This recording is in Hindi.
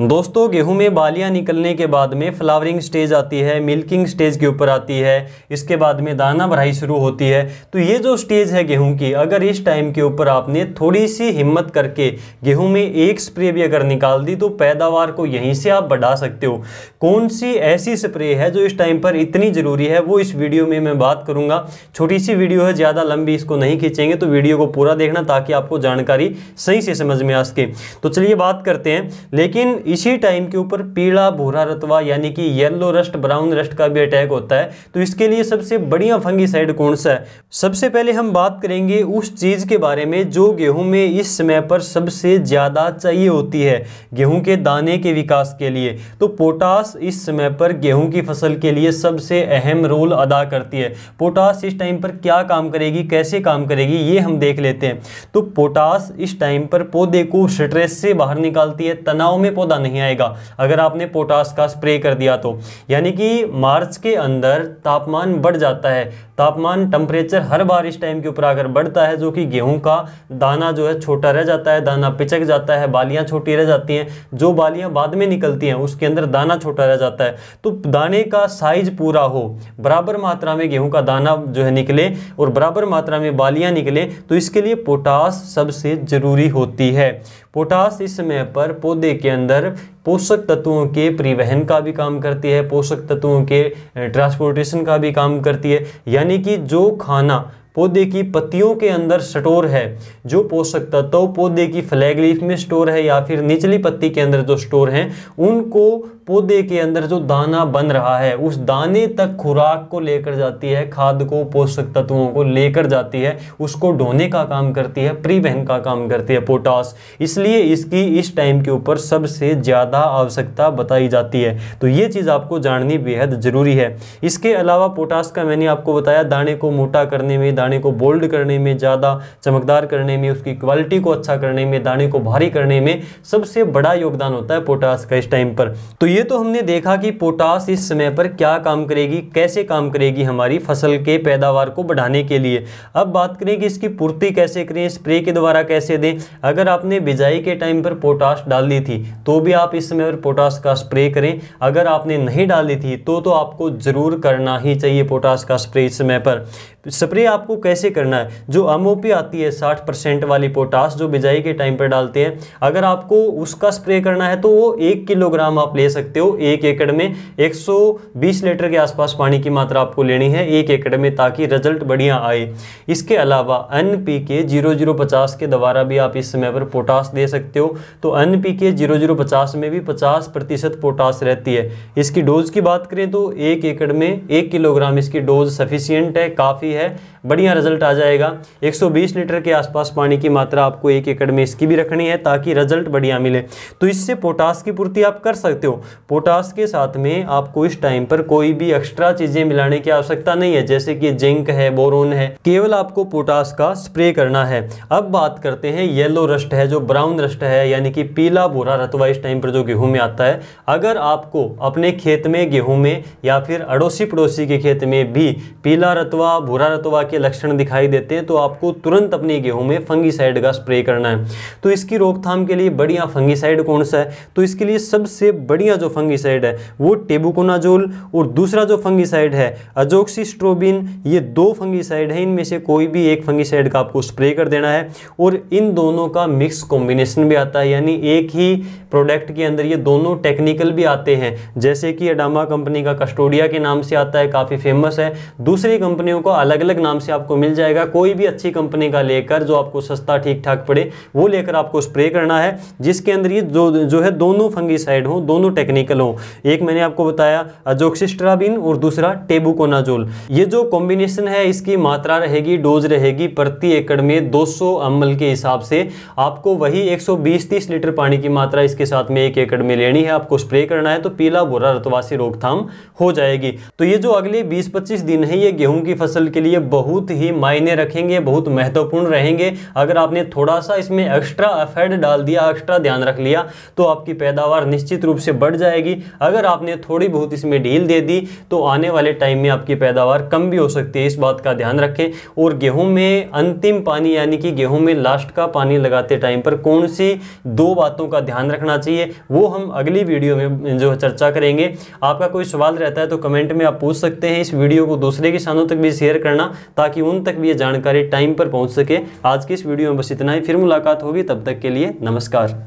दोस्तों गेहूं में बालियां निकलने के बाद में फ्लावरिंग स्टेज आती है मिल्किंग स्टेज के ऊपर आती है इसके बाद में दाना भराई शुरू होती है तो ये जो स्टेज है गेहूं की अगर इस टाइम के ऊपर आपने थोड़ी सी हिम्मत करके गेहूं में एक स्प्रे भी अगर निकाल दी तो पैदावार को यहीं से आप बढ़ा सकते हो कौन सी ऐसी स्प्रे है जो इस टाइम पर इतनी ज़रूरी है वो इस वीडियो में मैं बात करूँगा छोटी सी वीडियो है ज़्यादा लंबी इसको नहीं खींचेंगे तो वीडियो को पूरा देखना ताकि आपको जानकारी सही से समझ में आ सके तो चलिए बात करते हैं लेकिन इसी टाइम के ऊपर पीला भूरा रतवा यानी कि येलो रस्ट ब्राउन रस्ट का भी अटैक होता है तो इसके लिए सबसे बढ़िया फंगीसाइड कौन सा है सबसे पहले हम बात करेंगे उस चीज़ के बारे में जो गेहूं में इस समय पर सबसे ज़्यादा चाहिए होती है गेहूँ के दाने के विकास के लिए तो पोटास इस समय पर गेहूँ की फसल के लिए सबसे अहम रोल अदा करती है पोटास इस टाइम पर क्या काम करेगी कैसे काम करेगी ये हम देख लेते हैं तो पोटास इस टाइम पर पौधे को स्ट्रेस से बाहर निकालती है तनाव में पौधा पता नहीं आएगा अगर आपने पोटास का स्प्रे कर दिया तो यानी कि मार्च के अंदर तापमान बढ़ जाता है तापमान टम्परेचर हर बार इस टाइम के ऊपर आकर बढ़ता है जो कि गेहूँ का दाना जो है छोटा रह जाता है दाना पिचक जाता है बालियाँ छोटी रह जाती हैं जो बालियाँ बाद में निकलती हैं उसके अंदर दाना छोटा रह जाता है तो दाने का साइज पूरा हो बराबर मात्रा में गेहूँ का दाना जो है निकले और बराबर मात्रा में बालियाँ निकले तो इसके लिए पोटास सबसे ज़रूरी होती है पोटास इस समय पर पौधे के अंदर पोषक तत्वों के परिवहन का भी काम करती है पोषक तत्वों के ट्रांसपोर्टेशन का भी काम करती है यानी कि जो खाना पौधे की पत्तियों के अंदर स्टोर है जो पोषक तत्व पौधे की फ्लैग लीफ में स्टोर है या फिर निचली पत्ती के अंदर जो स्टोर हैं उनको पौधे के अंदर जो दाना बन रहा है उस दाने तक खुराक को लेकर जाती है खाद को पोषक तत्वों को लेकर जाती है उसको ढोने का काम करती है बहन का काम करती है पोटास इसलिए इसकी इस टाइम के ऊपर सबसे ज़्यादा आवश्यकता बताई जाती है तो ये चीज़ आपको जाननी बेहद ज़रूरी है इसके अलावा पोटास का मैंने आपको बताया दाने को मोटा करने में दाने को बोल्ड करने में ज़्यादा चमकदार करने में उसकी क्वालिटी को अच्छा करने में दाने को भारी करने में सबसे बड़ा योगदान होता है पोटास का इस टाइम पर तो ये तो हमने देखा कि पोटास इस समय पर क्या काम करेगी कैसे काम करेगी हमारी फसल के पैदावार को बढ़ाने के लिए अब बात करें कि इसकी पूर्ति कैसे करें स्प्रे के द्वारा कैसे दें अगर आपने बिजाई के टाइम पर पोटास डाल दी थी तो भी आप इस समय पर पोटास का स्प्रे करें अगर आपने नहीं डाली थी तो, तो आपको ज़रूर करना ही चाहिए पोटास का स्प्रे इस समय पर स्प्रे तो आपको कैसे करना है जो एम आती है साठ परसेंट वाली पोटास जो बिजाई के टाइम पर डालते हैं अगर आपको उसका स्प्रे करना है तो वो एक किलोग्राम आप ले सकते हो एक एकड़ में 120 लीटर के आसपास पानी की मात्रा आपको लेनी है एक एकड़ में ताकि रिजल्ट बढ़िया आए इसके अलावा N P K zero zero पचास के द्वारा भी आप इस समय पर पोटास दे सकते हो तो N P K zero zero पचास में भी पचास प्रतिशत पोटास रहती है इसकी डोज की बात करें तो एक एकड़ में एक किलोग्राम इसकी डोज सफिशियंट है काफ़ी je बढ़िया रिजल्ट आ जाएगा 120 लीटर के आसपास पानी की मात्रा आपको एक एकड़ में इसकी भी रखनी है ताकि रिजल्ट बढ़िया मिले तो इससे पोटास की पूर्ति आप कर सकते हो पोटास के साथ में आपको इस टाइम पर कोई भी एक्स्ट्रा चीज़ें मिलाने की आवश्यकता नहीं है जैसे कि जिंक है बोरोन है केवल आपको पोटास का स्प्रे करना है अब बात करते हैं येलो रस्ट है जो ब्राउन रस्ट है यानी कि पीला बोरा रतवा इस टाइम पर जो गेहूं में आता है अगर आपको अपने खेत में गेहूं में या फिर अड़ोसी पड़ोसी के खेत में भी पीला रतवा भूरा रतवा के लक्षण दिखाई देते हैं तो आपको तुरंत अपने गेहूं में फंगीसाइड का स्प्रे करना है तो इसकी रोकथाम के लिए बढ़िया फंगीसाइड कौन सा है तो इसके लिए सबसे बढ़िया जो फंगीसाइड है वो टेबुकोनाजोल और दूसरा जो फंगीसाइड है अजोक्सीस्ट्रोबिन ये दो फंगीसाइड है इनमें से कोई भी एक फंगीसाइड का आपको स्प्रे कर देना है और इन दोनों का मिक्स कॉम्बिनेशन भी आता है यानी एक ही प्रोडक्ट के अंदर ये दोनों टेक्निकल भी आते हैं जैसे कि अडामा कंपनी का कस्टोडिया के नाम से आता है काफ़ी फेमस है दूसरी कंपनियों का अलग अलग नाम से आपको मिल जाएगा कोई भी अच्छी कंपनी का लेकर जो आपको सस्ता ठीक ठाक पड़े वो लेकर आपको स्प्रे करना है जिसके अंदर ये जो जो है दोनों फंगीसाइड हों दोनों टेक्निकल हों एक मैंने आपको बताया अजोक्सिस्ट्राबिन और दूसरा टेबुकोनाजोल ये जो कॉम्बिनेशन है इसकी मात्रा रहेगी डोज रहेगी प्रति एकड़ में दो सौ के हिसाब से आपको वही एक सौ लीटर पानी की मात्रा इसके साथ में एक एकड़ में लेनी है आपको स्प्रे करना है तो पीला बुरा रतवासी रोकथाम हो जाएगी तो ये जो अगले बीस पच्चीस दिन है ये गेहूं की फसल के लिए बहुत बहुत ही मायने रखेंगे बहुत महत्वपूर्ण रहेंगे अगर आपने थोड़ा सा इसमें एक्स्ट्रा एफर्ट डाल दिया एक्स्ट्रा ध्यान रख लिया तो आपकी पैदावार निश्चित रूप से बढ़ जाएगी अगर आपने थोड़ी बहुत इसमें ढील दे दी तो आने वाले टाइम में आपकी पैदावार कम भी हो सकती है इस बात का ध्यान रखें और गेहूँ में अंतिम पानी यानी कि गेहूँ में लास्ट का पानी लगाते टाइम पर कौन सी दो बातों का ध्यान रखना चाहिए वो हम अगली वीडियो में जो चर्चा करेंगे आपका कोई सवाल रहता है तो कमेंट में आप पूछ सकते हैं इस वीडियो को दूसरे किसानों तक भी शेयर करना ताकि ताकि उन तक भी ये जानकारी टाइम पर पहुँच सके आज की इस वीडियो में बस इतना ही फिर मुलाकात होगी तब तक के लिए नमस्कार